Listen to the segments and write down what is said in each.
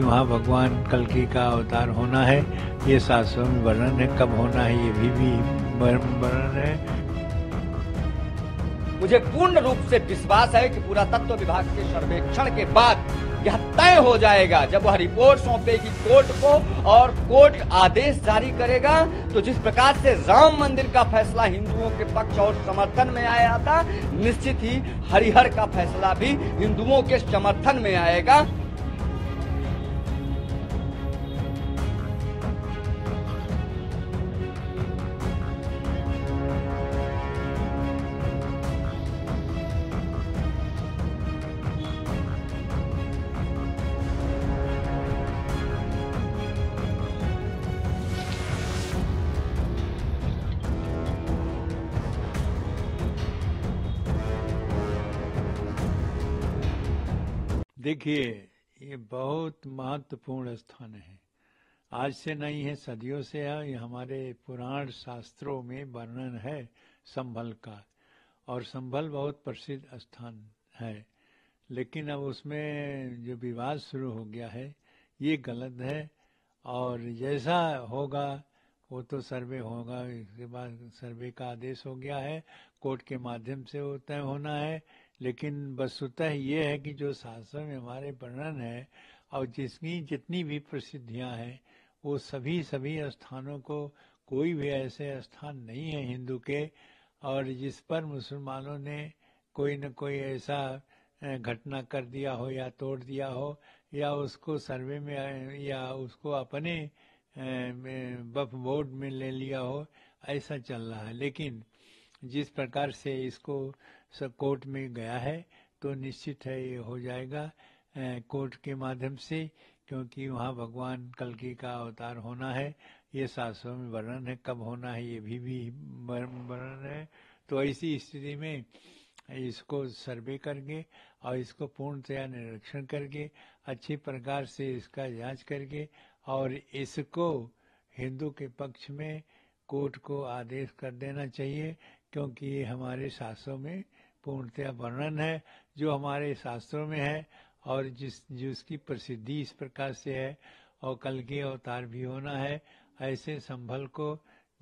वहाँ भगवान कलकी का अवतार होना है ये शास्त्रों में वर्णन है कब होना है ये भी भी वर्णन है मुझे पूर्ण रूप से विश्वास है कि पूरा तत्व विभाग के सर्वेक्षण के बाद यह तय हो जाएगा जब वह रिपोर्ट सौंपेगी कोर्ट को और कोर्ट आदेश जारी करेगा तो जिस प्रकार से राम मंदिर का फैसला हिंदुओं के पक्ष और समर्थन में आया था निश्चित ही हरिहर का फैसला भी हिंदुओं के समर्थन में आएगा देखिए ये बहुत महत्वपूर्ण स्थान है आज से नहीं है सदियों से है ये हमारे पुराण शास्त्रों में वर्णन है संभल का और संभल बहुत प्रसिद्ध स्थान है लेकिन अब उसमें जो विवाद शुरू हो गया है ये गलत है और जैसा होगा वो तो सर्वे होगा इसके बाद सर्वे का आदेश हो गया है कोर्ट के माध्यम से वो तय होना है लेकिन वस्तुतः ये है कि जो शास्त्र में हमारे वर्णन है और जिसकी जितनी भी प्रसिद्धियां हैं वो सभी सभी स्थानों को कोई भी ऐसे स्थान नहीं है हिंदू के और जिस पर मुसलमानों ने कोई न कोई ऐसा घटना कर दिया हो या तोड़ दिया हो या उसको सर्वे में या उसको अपने बफ बोर्ड में ले लिया हो ऐसा चल रहा है लेकिन जिस प्रकार से इसको कोर्ट में गया है तो निश्चित है ये हो जाएगा कोर्ट के माध्यम से क्योंकि वहाँ भगवान कलकी का अवतार होना है ये शास्त्रों में वर्णन है कब होना है ये भी भी वर्णन है तो ऐसी स्थिति में इसको सर्वे करके और इसको पूर्णतया निरीक्षण करके अच्छी प्रकार से इसका जांच करके और इसको हिंदू के पक्ष में कोर्ट को आदेश कर देना चाहिए क्योंकि ये हमारे शास्त्रों में पूर्णतया वर्णन है जो हमारे शास्त्रों में है और जिस जिसकी प्रसिद्धि इस प्रकार से है और कल के अवतार भी होना है ऐसे संभल को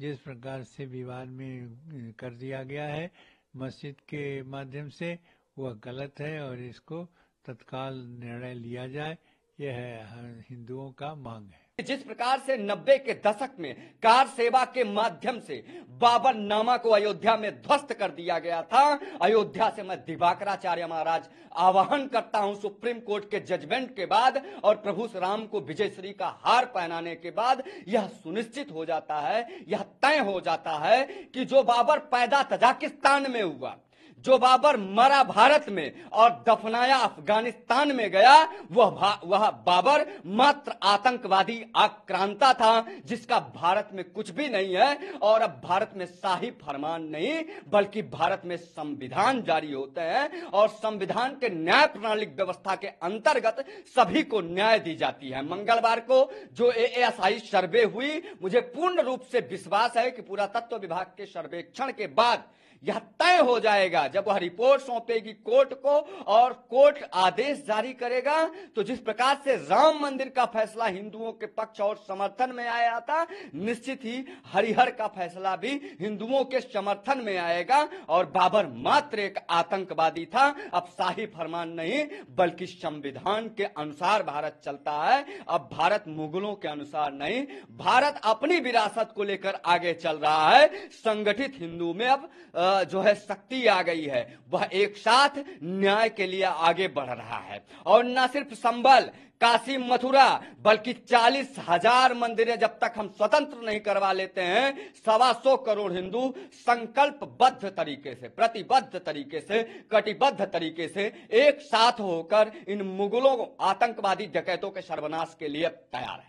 जिस प्रकार से विवाद में कर दिया गया है मस्जिद के माध्यम से वह गलत है और इसको तत्काल निर्णय लिया जाए यह हिंदुओं का मांग है जिस प्रकार से नब्बे के दशक में कार सेवा के माध्यम से बाबर नामा को अयोध्या में ध्वस्त कर दिया गया था अयोध्या से मैं दिवाकराचार्य महाराज आवाहन करता हूं सुप्रीम कोर्ट के जजमेंट के बाद और प्रभु राम को विजयश्री का हार पहनाने के बाद यह सुनिश्चित हो जाता है यह तय हो जाता है कि जो बाबर पैदा तजाकिस्तान में हुआ जो बाबर मरा भारत में और दफनाया अफगानिस्तान में गया वह वह बाबर मात्र आतंकवादी आक्रांता था जिसका भारत में कुछ भी नहीं है और अब भारत में शाही फरमान नहीं बल्कि भारत में संविधान जारी होते हैं और संविधान के न्याय प्रणालिक व्यवस्था के अंतर्गत सभी को न्याय दी जाती है मंगलवार को जो एएसआई सर्वे हुई मुझे पूर्ण रूप से विश्वास है कि पुरातत्व विभाग के सर्वेक्षण के बाद यह तय हो जाएगा जब वह रिपोर्ट सौंपेगी कोर्ट को और कोर्ट आदेश जारी करेगा तो जिस प्रकार से राम मंदिर का फैसला हिंदुओं के पक्ष और समर्थन में आया था निश्चित ही हरिहर का फैसला भी हिंदुओं के समर्थन में आएगा और बाबर मात्र एक आतंकवादी था अब शाही फरमान नहीं बल्कि संविधान के अनुसार भारत चलता है अब भारत मुगलों के अनुसार नहीं भारत अपनी विरासत को लेकर आगे चल रहा है संगठित हिंदू में अब जो है शक्ति आ गई गई है वह एक साथ न्याय के लिए आगे बढ़ रहा है और न सिर्फ संबल काशी मथुरा बल्कि चालीस हजार मंदिरें जब तक हम स्वतंत्र नहीं करवा लेते हैं सवा सौ करोड़ हिंदू संकल्पबद्ध तरीके से प्रतिबद्ध तरीके से कटिबद्ध तरीके से एक साथ होकर इन मुगलों आतंकवादी डकैतों के सर्वनाश के लिए तैयार है